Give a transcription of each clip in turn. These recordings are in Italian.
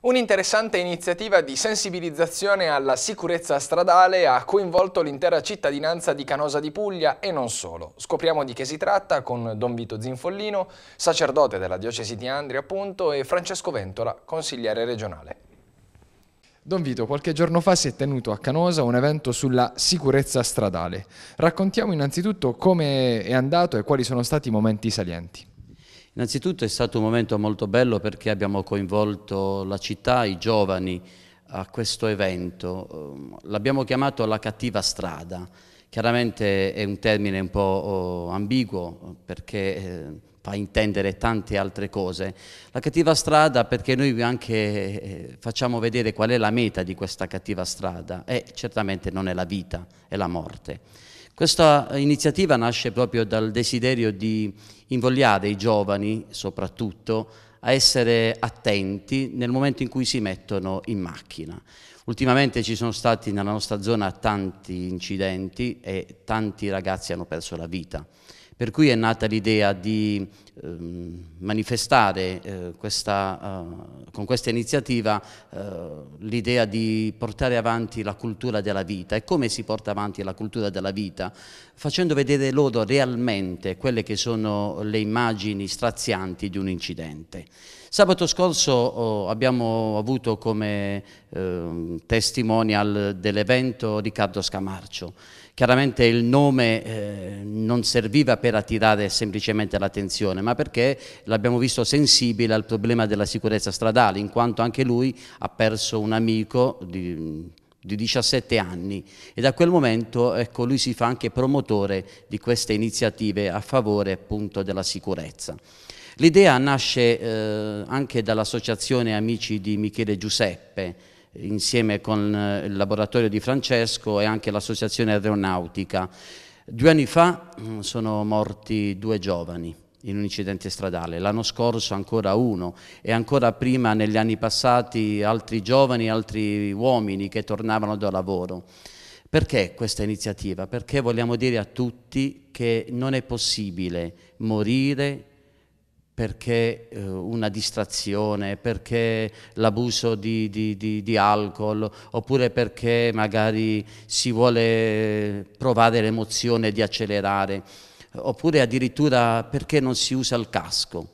Un'interessante iniziativa di sensibilizzazione alla sicurezza stradale ha coinvolto l'intera cittadinanza di Canosa di Puglia e non solo. Scopriamo di che si tratta con Don Vito Zinfollino, sacerdote della diocesi di Andria appunto, e Francesco Ventola, consigliere regionale. Don Vito, qualche giorno fa si è tenuto a Canosa un evento sulla sicurezza stradale. Raccontiamo innanzitutto come è andato e quali sono stati i momenti salienti. Innanzitutto è stato un momento molto bello perché abbiamo coinvolto la città, i giovani a questo evento. Ehm, l'abbiamo chiamato la cattiva strada. Chiaramente è un termine un po' oh, ambiguo perché eh, fa intendere tante altre cose. La cattiva strada perché noi anche eh, facciamo vedere qual è la meta di questa cattiva strada e certamente non è la vita, è la morte. Questa iniziativa nasce proprio dal desiderio di invogliare i giovani, soprattutto, a essere attenti nel momento in cui si mettono in macchina. Ultimamente ci sono stati nella nostra zona tanti incidenti e tanti ragazzi hanno perso la vita. Per cui è nata l'idea di ehm, manifestare eh, questa, eh, con questa iniziativa eh, l'idea di portare avanti la cultura della vita e come si porta avanti la cultura della vita facendo vedere loro realmente quelle che sono le immagini strazianti di un incidente. Sabato scorso oh, abbiamo avuto come ehm, testimonial dell'evento Riccardo Scamarcio Chiaramente il nome eh, non serviva per attirare semplicemente l'attenzione, ma perché l'abbiamo visto sensibile al problema della sicurezza stradale, in quanto anche lui ha perso un amico di, di 17 anni e da quel momento ecco, lui si fa anche promotore di queste iniziative a favore appunto della sicurezza. L'idea nasce eh, anche dall'associazione Amici di Michele Giuseppe, insieme con eh, il laboratorio di Francesco e anche l'associazione aeronautica. Due anni fa mm, sono morti due giovani in un incidente stradale, l'anno scorso ancora uno e ancora prima negli anni passati altri giovani, altri uomini che tornavano da lavoro. Perché questa iniziativa? Perché vogliamo dire a tutti che non è possibile morire perché eh, una distrazione, perché l'abuso di, di, di, di, alcol, oppure perché magari si vuole provare l'emozione di accelerare, oppure addirittura perché non si usa il casco.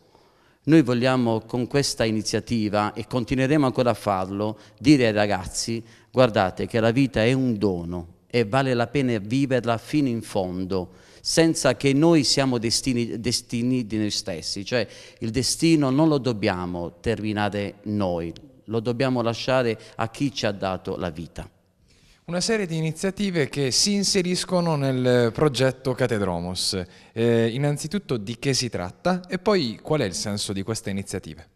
Noi vogliamo con questa iniziativa, e continueremo ancora a farlo, dire ai ragazzi guardate che la vita è un dono e vale la pena viverla fino in fondo senza che noi siamo destini, destini di noi stessi, cioè il destino non lo dobbiamo terminare noi, lo dobbiamo lasciare a chi ci ha dato la vita una serie di iniziative che si inseriscono nel progetto Catedromos. Eh, innanzitutto di che si tratta e poi qual è il senso di queste iniziative?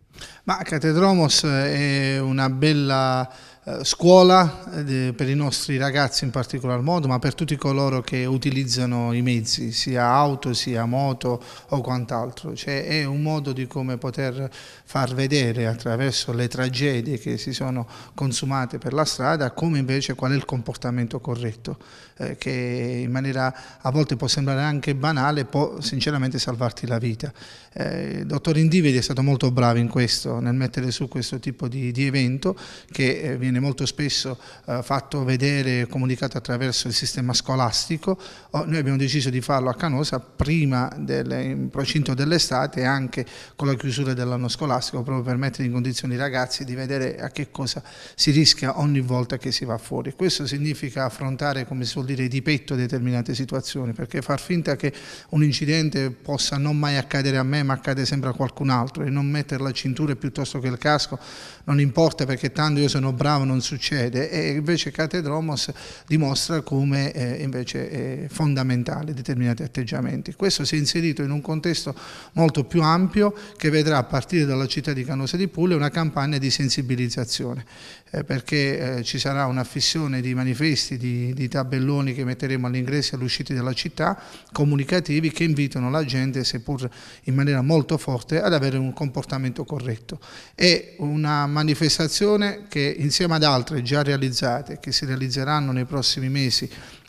Ma Catedromos è una bella eh, scuola eh, per i nostri ragazzi in particolar modo, ma per tutti coloro che utilizzano i mezzi, sia auto, sia moto o quant'altro. Cioè, è un modo di come poter far vedere attraverso le tragedie che si sono consumate per la strada come invece qual è il comportamento corretto, eh, che in maniera a volte può sembrare anche banale, può sinceramente salvarti la vita. Eh, il dottor Individi è stato molto bravo in questo, nel mettere su questo tipo di, di evento che eh, viene viene molto spesso eh, fatto vedere e comunicato attraverso il sistema scolastico, oh, noi abbiamo deciso di farlo a Canosa prima del in procinto dell'estate e anche con la chiusura dell'anno scolastico proprio per mettere in condizione i ragazzi di vedere a che cosa si rischia ogni volta che si va fuori. Questo significa affrontare, come si vuol dire, di petto determinate situazioni, perché far finta che un incidente possa non mai accadere a me ma accade sempre a qualcun altro e non mettere la cintura piuttosto che il casco non importa perché tanto io sono bravo, non succede e invece Catedromos dimostra come eh, invece è fondamentale determinati atteggiamenti. Questo si è inserito in un contesto molto più ampio che vedrà a partire dalla città di Canosa di Puglia una campagna di sensibilizzazione eh, perché eh, ci sarà una fissione di manifesti, di, di tabelloni che metteremo all'ingresso e all'uscita della città, comunicativi che invitano la gente, seppur in maniera molto forte, ad avere un comportamento corretto. È una manifestazione che insieme insieme ad altre già realizzate che si realizzeranno nei prossimi mesi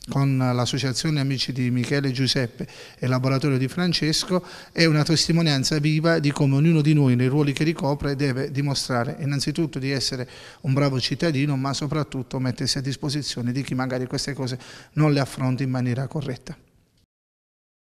con l'associazione Amici di Michele Giuseppe e Laboratorio di Francesco è una testimonianza viva di come ognuno di noi nei ruoli che ricopre deve dimostrare innanzitutto di essere un bravo cittadino ma soprattutto mettersi a disposizione di chi magari queste cose non le affronti in maniera corretta.